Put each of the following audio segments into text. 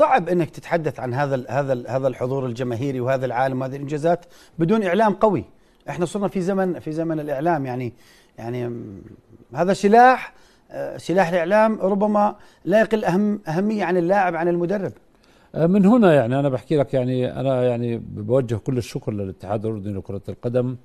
صعب انك تتحدث عن هذا الـ هذا الـ هذا الحضور الجماهيري وهذا العالم وهذه الانجازات بدون اعلام قوي احنا صرنا في زمن في زمن الاعلام يعني يعني هذا سلاح آه، سلاح الاعلام ربما لا يقل اهم اهميه عن اللاعب عن المدرب آه، من هنا يعني انا بحكي لك يعني انا يعني بوجه كل الشكر للاتحاد الاردني لكره القدم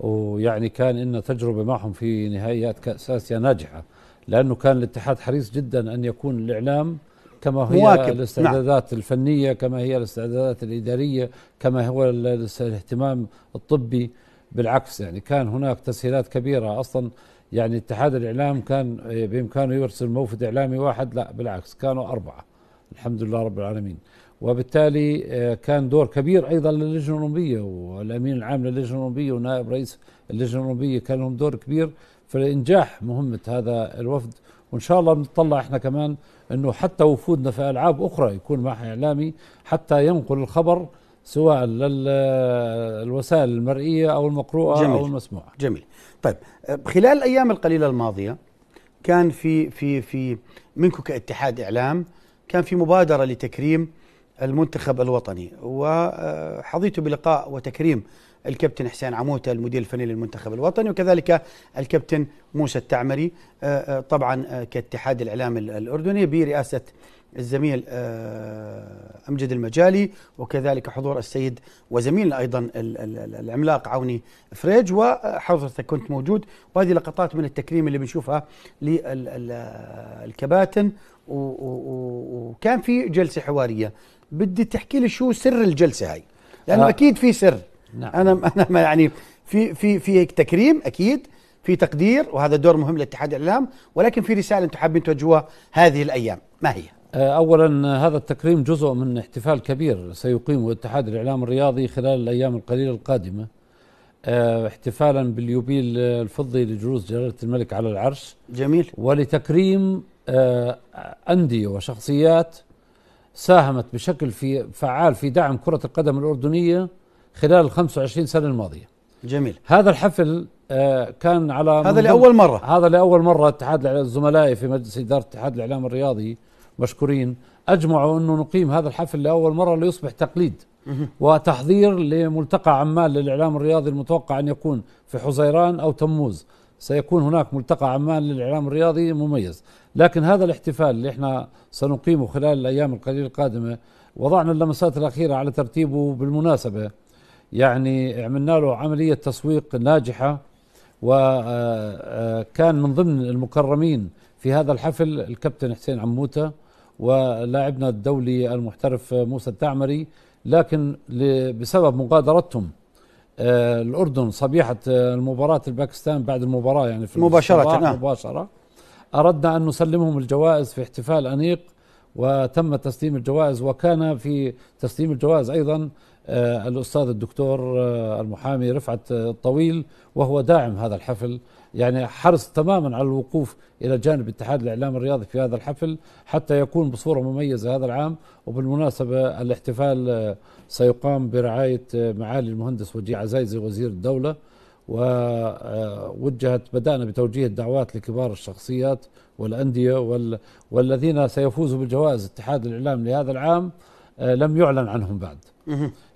ويعني كان إن تجربه معهم في نهائيات كاس اسيا ناجحه لانه كان الاتحاد حريص جدا ان يكون الاعلام كما هي مواكب. نعم. الاستعدادات نعم. الفنية كما هي الاستعدادات الإدارية كما هو الاهتمام الطبي بالعكس يعني كان هناك تسهيلات كبيرة أصلا يعني اتحاد الإعلام كان إيه، بإمكانه يرسل موفد إعلامي واحد لا بالعكس كانوا أربعة الحمد لله رب العالمين وبالتالي إيه، كان دور كبير ايضا للجنه الاولمبيه والامين العام للجنه الاولمبيه ونائب رئيس اللجنه الاولمبيه كان لهم دور كبير في انجاح مهمه هذا الوفد وان شاء الله بنطلع احنا كمان انه حتى وفودنا في العاب اخرى يكون معها اعلامي حتى ينقل الخبر سواء للوسائل المرئيه او المقروءه جميل. او المسموعه جميل طيب خلال الايام القليله الماضيه كان في في في منكم كاتحاد اعلام كان في مبادره لتكريم المنتخب الوطني وحظيت بلقاء وتكريم الكابتن حسين عموته المدير الفني للمنتخب الوطني وكذلك الكابتن موسى التعمري آه، آه، طبعا آه، كاتحاد الاعلام الاردني برئاسه الزميل امجد المجالي وكذلك حضور السيد وزميلنا ايضا العملاق عوني فريج وحضرتك كنت موجود وهذه لقطات من التكريم اللي بنشوفها للكباتن وكان في جلسه حواريه بدي تحكي لي شو سر الجلسه هاي لانه آه. اكيد في سر نعم. انا انا يعني في في في تكريم اكيد في تقدير وهذا دور مهم لاتحاد الاعلام ولكن في رساله انتم حابين توجهوها هذه الايام ما هي آه، اولا آه، هذا التكريم جزء من احتفال كبير سيقيمه اتحاد الاعلام الرياضي خلال الايام القليله القادمه آه، احتفالا باليوبيل الفضي لجلوس جلاله الملك على العرش جميل ولتكريم انديه وشخصيات ساهمت بشكل في فعال في دعم كرة القدم الأردنية خلال ال 25 سنة الماضية جميل هذا الحفل آه، كان على هذا لأول مرة هذا لأول مرة اتحاد الزملاء في مجلس إدارة اتحاد الإعلام الرياضي مشكورين أجمعوا أنه نقيم هذا الحفل لأول مرة ليصبح تقليد وتحضير لملتقى عمان للإعلام الرياضي المتوقع أن يكون في حزيران أو تموز سيكون هناك ملتقى عمان للإعلام الرياضي مميز لكن هذا الاحتفال اللي احنا سنقيمه خلال الأيام القليلة القادمة وضعنا اللمسات الأخيرة على ترتيبه بالمناسبة يعني عملنا له عملية تسويق ناجحة وكان آه، آه، من ضمن المكرمين في هذا الحفل الكابتن حسين عموته ولاعبنا الدولي المحترف موسى التعمري لكن بسبب مغادرتهم آه، الأردن صبيحة آه، المباراة الباكستان بعد المباراة يعني في مباشرة نعم. مباشرة أردنا أن نسلمهم الجوائز في احتفال أنيق وتم تسليم الجوائز وكان في تسليم الجوائز أيضا آه، الأستاذ الدكتور آه، المحامي رفعت آه، الطويل وهو داعم هذا الحفل يعني حرص تماما على الوقوف إلى جانب اتحاد الإعلام الرياضي في هذا الحفل حتى يكون بصورة مميزة هذا العام وبالمناسبة الاحتفال سيقام برعاية معالي المهندس وجيه عزايزي وزير الدولة ووجهت بدأنا بتوجيه الدعوات لكبار الشخصيات والأندية وال والذين سيفوزوا بالجوائز اتحاد الإعلام لهذا العام لم يعلن عنهم بعد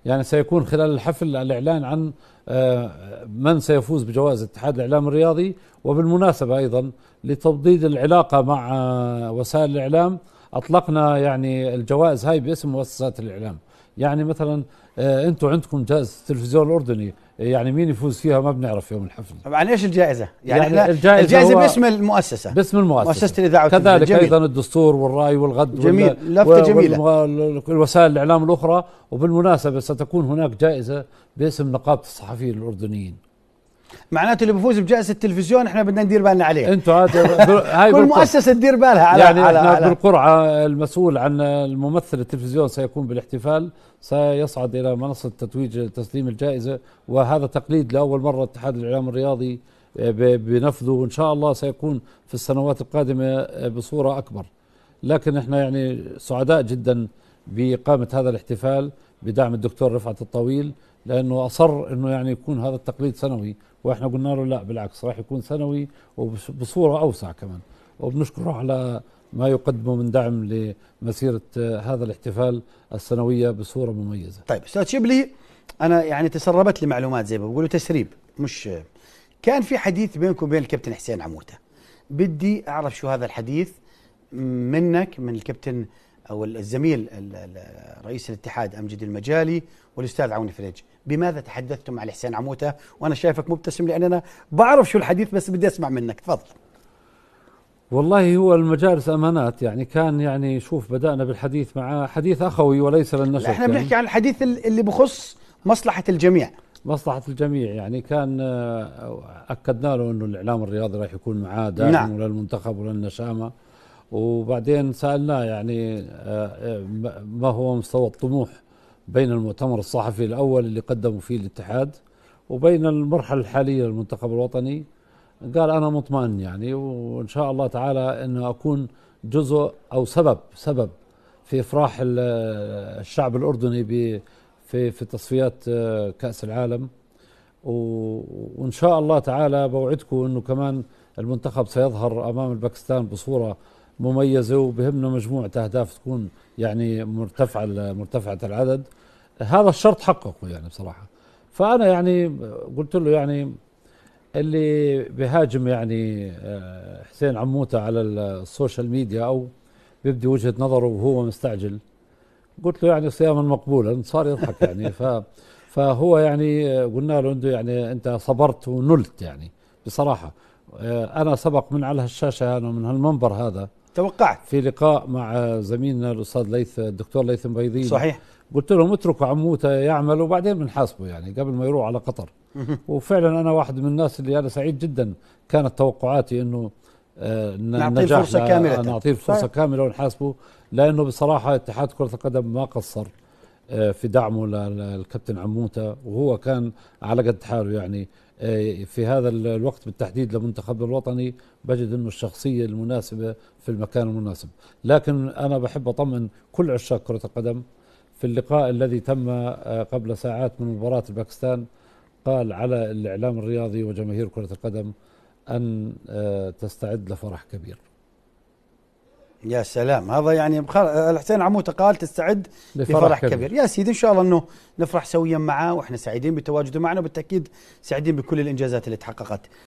يعني سيكون خلال الحفل الإعلان عن آه، من سيفوز بجوائز اتحاد الإعلام الرياضي وبالمناسبة أيضا لتوطيد العلاقة مع آه، وسائل الإعلام أطلقنا يعني الجوائز هاي باسم مؤسسات الإعلام يعني مثلا آه، انتم عندكم جائزه التلفزيون الاردني آه، يعني مين يفوز فيها ما بنعرف يوم الحفل طبعا ايش الجائزه يعني, يعني الجائزه, الجائزة باسم المؤسسه باسم المؤسسه مؤسسه الاذاعه كذلك جميل. ايضا الدستور والراي والغد جميل لفته جميله والوسائل الاعلام الاخرى وبالمناسبه ستكون هناك جائزه باسم نقابه الصحفيين الاردنيين معناته اللي بفوز بجائزه التلفزيون احنا بدنا ندير بالنا عليه انتوا هذا هاي كل مؤسسه تدير بالها على يعني على احنا على بالقرعه المسؤول عن الممثل التلفزيون سيكون بالاحتفال سيصعد الى منصه تتويج تسليم الجائزه وهذا تقليد لاول مره اتحاد الاعلام الرياضي آه، بنفذه وان شاء الله سيكون في السنوات القادمه آه، بصوره اكبر لكن احنا يعني سعداء جدا باقامه هذا الاحتفال بدعم الدكتور رفعت الطويل لانه اصر انه يعني يكون هذا التقليد سنوي واحنا قلنا له لا بالعكس راح يكون سنوي وبصوره اوسع كمان وبنشكره على ما يقدمه من دعم لمسيره آه، هذا الاحتفال السنويه بصوره مميزه. طيب استاذ شبلي انا يعني تسربت لي معلومات زي ما بقولوا تسريب مش كان في حديث بينكم وبين الكابتن حسين عموته بدي اعرف شو هذا الحديث منك من الكابتن أو الزميل رئيس الاتحاد أمجد المجالي والأستاذ عوني فريج بماذا تحدثتم على حسين عموتة وأنا شايفك مبتسم لأن أنا بعرف شو الحديث بس بدي أسمع منك تفضل والله هو المجالس امانات يعني كان يعني شوف بدانا بالحديث مع حديث اخوي وليس للنشر احنا يعني. بنحكي عن الحديث اللي بخص مصلحه الجميع مصلحه الجميع يعني كان آه، اكدنا له انه الاعلام الرياضي راح يكون معاه دائم نعم. وللمنتخب وللنشامه وبعدين سالناه يعني آه، آه، ما هو مستوى الطموح بين المؤتمر الصحفي الاول اللي قدموا فيه الاتحاد وبين المرحله الحاليه للمنتخب الوطني قال انا مطمئن يعني وان شاء الله تعالى انه اكون جزء او سبب سبب في افراح آه، الشعب الاردني في في تصفيات كاس العالم وان شاء الله تعالى بوعدكم انه كمان المنتخب سيظهر امام الباكستان بصوره مميزه وبهمنا مجموعه اهداف تكون يعني مرتفعه مرتفعه العدد هذا الشرط حققه يعني بصراحه فانا يعني قلت له يعني اللي بهاجم يعني آه، حسين عموته على السوشيال ميديا او بيبدي وجهه نظره وهو مستعجل قلت له يعني صياما مقبولا صار يضحك يعني ف فهو يعني قلنا له انه يعني انت صبرت ونلت يعني بصراحه آه، انا سبق من على هالشاشه انا من هالمنبر هذا توقعت في لقاء مع زميلنا الاستاذ ليث الدكتور ليث مبيضي صحيح قلت لهم اتركوا عموته يعمل وبعدين بنحاسبه يعني قبل ما يروح على قطر وفعلا انا واحد من الناس اللي انا سعيد جدا كانت توقعاتي انه آه، نعطيه الفرصه كامله نعطيه الفرصه كامله ونحاسبه لانه بصراحه اتحاد كره القدم ما قصر آه، في دعمه للكابتن عموته وهو كان على قد حاله يعني آه، في هذا الوقت بالتحديد لمنتخب الوطني بجد انه الشخصيه المناسبه في المكان المناسب لكن انا بحب اطمن كل عشاق كره القدم في اللقاء الذي تم آه، قبل ساعات من مباراه باكستان قال على الاعلام الرياضي وجماهير كره القدم ان تستعد لفرح كبير يا سلام هذا يعني بخل... الحسين عموته قال تستعد لفرح, لفرح كبير. كبير يا سيدي ان شاء الله انه نفرح سويا معه واحنا سعيدين بتواجده معنا وبالتاكيد سعيدين بكل الانجازات اللي تحققت